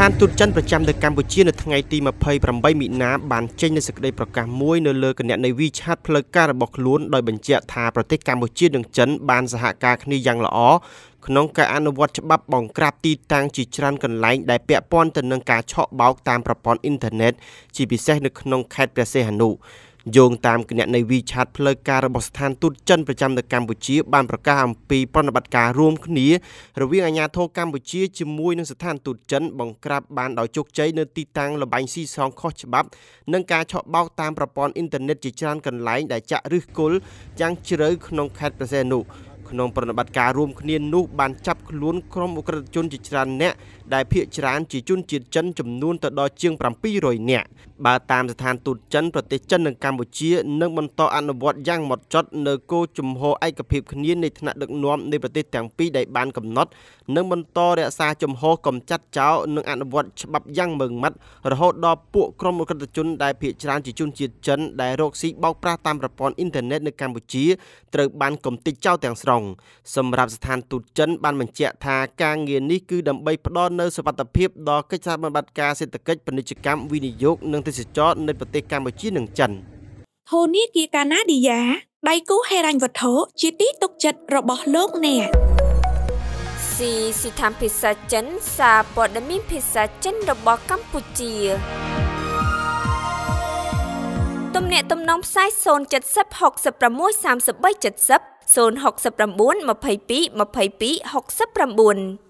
ដ្ឋានទូតចិនប្រចាំនៅកម្ពុជានៅថ្ងៃទី28មីនាបានចេញនូវសេចក្តីប្រកាសមួយនៅលើគណនីវីឆាតផ្លូវការរបស់ខ្លួនដោយបញ្ជាក់ថាប្រទេសកម្ពុជានិងចិនបានសហការគ្នាយ៉ាងល្អក្នុងការអនុវត្តច្បាប់បង្ក្រាបទីតាំងជាច្រើនកន្លែងដែលពាក់ព័ន្ធទៅនឹងការឆក់បោកតាមប្រព័ន្ធអ៊ីនធឺណិតជាពិសេសនៅក្នុងខេត្តព្រះសីហនុ។យោងតាមគណនីវីឆាតផ្លូវការរបស់ស្ថានទូតចិនប្រចាំនៅកម្ពុជាបានប្រកាសអំពីប្រតិបត្តិការរួមគ្នារវាងអាជ្ញាធរកម្ពុជាជាមួយនឹងស្ថានទូតចិនបង្ក្រាបបានដោយជោគជ័យនៅទីតាំងលបែងស៊ីសងខុសច្បាប់និងការឆក់បោកតាមប្រព័ន្ធអ៊ីនធឺណិតជាច្រើនកន្លែងដែលចាក់ឫសគល់យ៉ាងជ្រៅក្នុងខេត្តព្រះសីហនុក្នុងប្រតិបត្តិការរួមគ្នានោះបានចាប់ខ្លួនក្រុមអ ுக ្រិតជនជាច្រើនអ្នកដែលភៀសច្រើនជាជនជាតិចិនចំនួនទៅដល់ជាង700នាក់បើតាមស្ថានទូតចិនប្រទេសចិននិងកម្ពុជានឹងបន្តអនុវត្តយ៉ាងម៉ត់ចត់នៅគោលជំហរឯកភាពគ្នានៃថ្នាក់ដឹកនាំនៃប្រទេសទាំងពីរដែលបានកំណត់ និងបន្តរក្សាជំហរកំចាត់ចោលនិងអនុវត្តច្បាប់យ៉ាងម៉ឺងម៉ាត់រហូតដល់ពួកក្រុមអក្រិតជនដែលភៀសច្រើនជាជនជាតិចិនដែលរកស៊ីបោកប្រាស់តាមប្រព័ន្ធអ៊ីនធឺណិតនៅកម្ពុជាត្រូវបានកំទេចចោលទាំងស្រុងសម្រាប់ស្ថានទូតចិនបានបញ្ជាក់ថាការងារនេះគឺដើម្បីផ្ដល់នូវសុវត្ថិភាពដល់កិច្ចសហប្រតិបត្តិការសេដ្ឋកិច្ចពាណិជ្ជកម្មវិនិយោគនិងទេសចរនៃប្រទេសកម្ពុជានិងចិនធូនីគាកាណាឌីយ៉ាដៃគូ ហេរ៉ាញ់វត្ថុជាទីទុកចិត្តរបស់លោកអ្នកស៊ីស៊ីថាំភាសាចិន សារព័ត៌មានភាសាចិន របស់ កម្ពុជា ទំនាក់ទំនងផ្សាយ070 66 3370 069 22 22 69